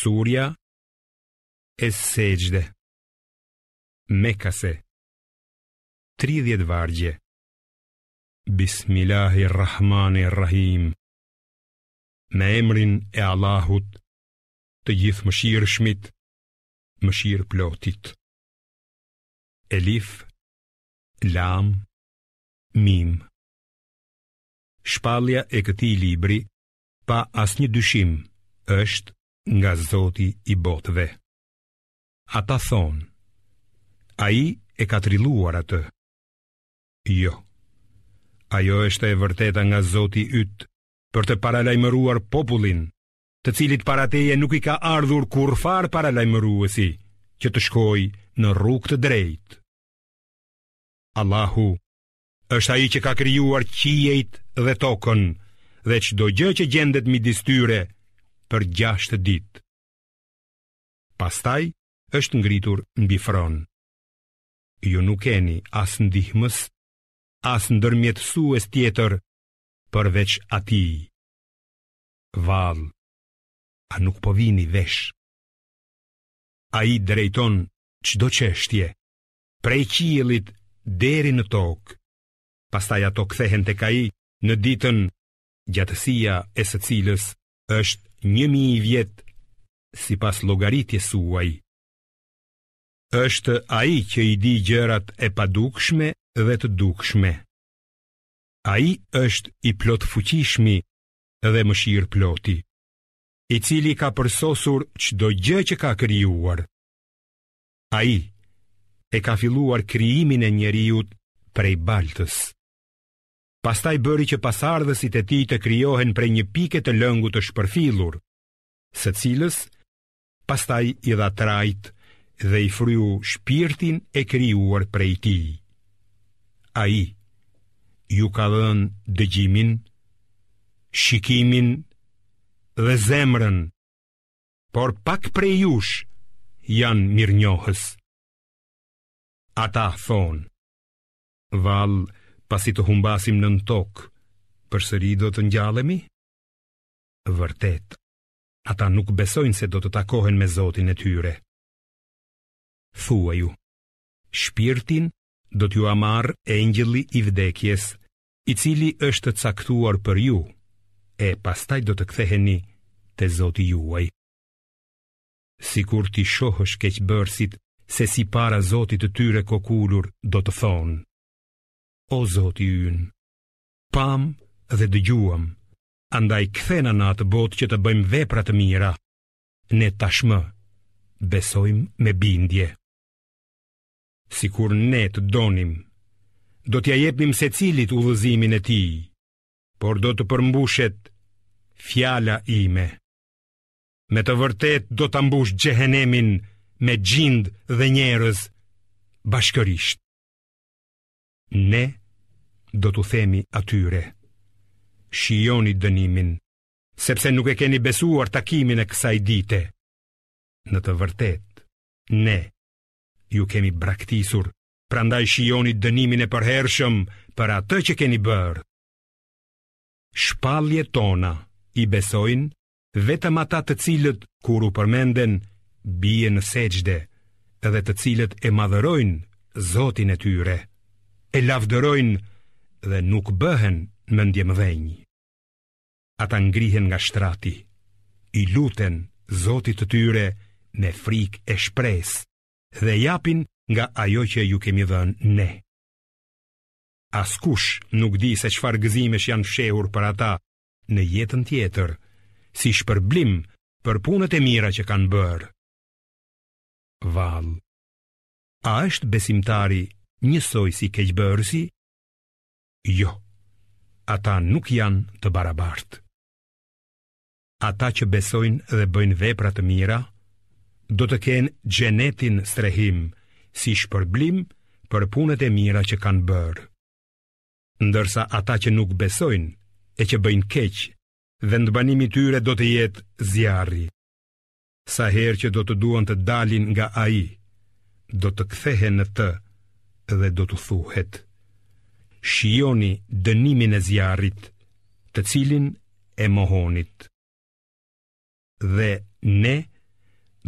Surja e Sejde Mekase 30 vargje Bismillahirrahmanirrahim Me emrin e Allahut Të gjithë mëshirë shmit Mëshirë plotit Elif Lam Mim Shpalja e këti libri Pa asë një dyshim është nga Zoti i botëve. Ata thonë, a i e ka triluar atë. Jo, a jo është e vërteta nga Zoti ytë për të paralajmëruar popullin, të cilit parateje nuk i ka ardhur kur farë paralajmëruesi që të shkoj në rrug të drejtë. Allahu, është a i që ka kryuar qijet dhe tokën, dhe që do gjë që gjendet mi distyre për gjashtë ditë. Pastaj është ngritur mbi fron. Ju nuk keni as ndihmës, as ndërmjetësues tjetër, përveç ati. Vall. A nuk po vini vesh? Ai drejton çdo çështje, prej qilit, deri në tokë. Pastaj ato kthehen tek ai në ditën gjatësia e së cilës është njëmi i vjetë si pas logaritje suaj. Êshtë a i që i di gjërat e padukshme dhe të dukshme. A i është i plot fuqishmi dhe mëshirë ploti, i cili ka përsosur qdo gjë që ka kryuar. A i e ka filluar kryimin e njeriut prej baltës pastaj bëri që pasardhësit e tij të krijohen prej një pike të lëngut të shpërfillur, së cilës pastaj i dha trajt dhe i fryu shpirtin e krijuar prej tij. Ai ju ka dhënë dëgjimin, shikimin dhe zemrën, por pak prej jush janë mirënjohës. Ata thonë, valë, pasi të humbasim në në tokë, sëri do të njallemi? Vërtet, ata nuk besojnë se do të takohen me Zotin e tyre. Thua ju, shpirtin do t'ju amar e njëlli i vdekjes, i cili është caktuar për ju, e pastaj do të ktheheni të Zoti juaj. Si kur ti shohësh keqëbërsit, se si para Zotit të tyre kokullur do të thonë, o Zoti yn, Pam dhe dëgjuam, andaj kthena në atë botë që të bëjmë vepra të mira. Ne tashmë besojmë me bindje. Sikur ne të donim, do t'ja jepnim secilit udhëzimin e tij, por do të përmbushet fjala ime. Me të vërtet do të mbush gjehenemin me gjind dhe njerëz bashkërisht. Ne, do të themi atyre, shioni dënimin, sepse nuk e keni besuar takimin e kësaj dite. Në të vërtet, ne, ju kemi braktisur, prandaj shioni dënimin e përherëshëm për atë që keni bërë. Shpalje tona i besojnë vetëm ata të cilët kur u përmenden Bije në seqde, edhe të cilët e madhërojnë zotin e tyre e lavdërojnë dhe nuk bëhen më ndje dhenjë. Ata ngrihen nga shtrati, i luten zotit të tyre me frik e shpres dhe japin nga ajo që ju kemi dhënë ne. Askush nuk di se qëfar gëzimesh janë fshehur për ata në jetën tjetër, si shpërblim për punët e mira që kanë bërë. Val, a është besimtari njësoj si keqëbërësi? Jo, ata nuk janë të barabartë. Ata që besojnë dhe bëjnë vepra të mira, do të kenë gjenetin strehim si shpërblim për punët e mira që kanë bërë. Ndërsa ata që nuk besojnë e që bëjnë keqë dhe në banimi tyre do të jetë zjarri. Sa herë që do të duan të dalin nga aji, do të kthehen në të dhe do të thuhet Shioni dënimin e zjarit të cilin e mohonit Dhe ne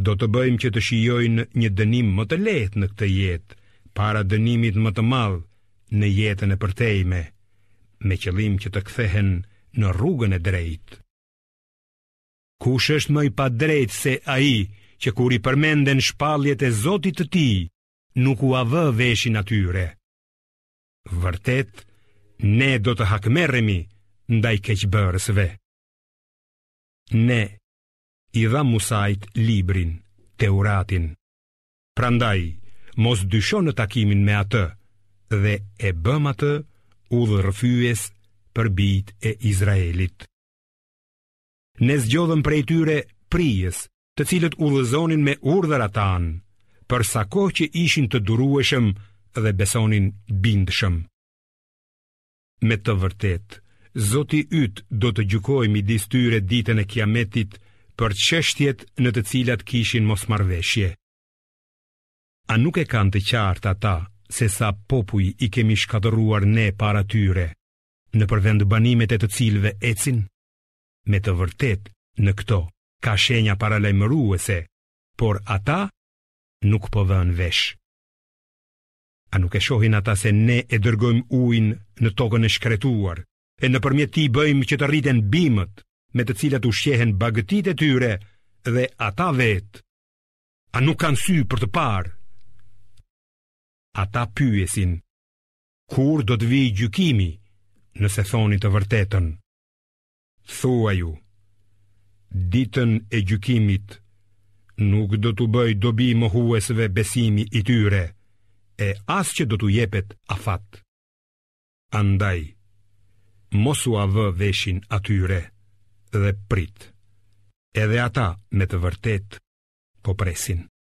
do të bëjmë që të shijojnë një dënim më të lehtë në këtë jetë Para dënimit më të madhë në jetën e përtejme Me qëllim që të kthehen në rrugën e drejtë Kush është më i pa se aji që kur i përmenden shpalljet e Zotit të ti, nuk u avë veshin atyre. Vërtet, ne do të hakmerremi ndaj keqëbërësve. Ne, i dha Musajt librin, teuratin. Prandaj, mos dysho në takimin me atë, dhe e bëm atë u dhërfyes për bit e Izraelit. Ne zgjodhëm prej tyre prijes, të cilët u dhëzonin me urdhër tanë për sa kohë që ishin të durueshëm dhe besonin bindshëm. Me të vërtet, Zoti yt do të gjykoj midis tyre ditën e kiametit për qështjet në të cilat kishin mos marveshje. A nuk e kanë të qartë ata se sa popuj i kemi shkadëruar ne para tyre, në përvend banimet e të cilve ecin? Me të vërtet, në këto, ka shenja paralajmëruese, por ata nuk po vën vesh. A nuk e shohin ata se ne e dërgojmë ujin në tokën e shkretuar, e nëpërmjet tij bëjmë që të rriten bimët me të cilat ushqehen bagëtitë e tyre dhe ata vetë. A nuk kanë sy për të parë? Ata pyesin: Kur do të vi gjykimi? Nëse thoni të vërtetën. Thuaju: Ditën e gjykimit nuk do t'u bëj dobi mohuesve besimi i tyre, e as që do t'u jepet afat. Andaj, mosu avë veshin atyre dhe prit, edhe ata me të vërtet po presin.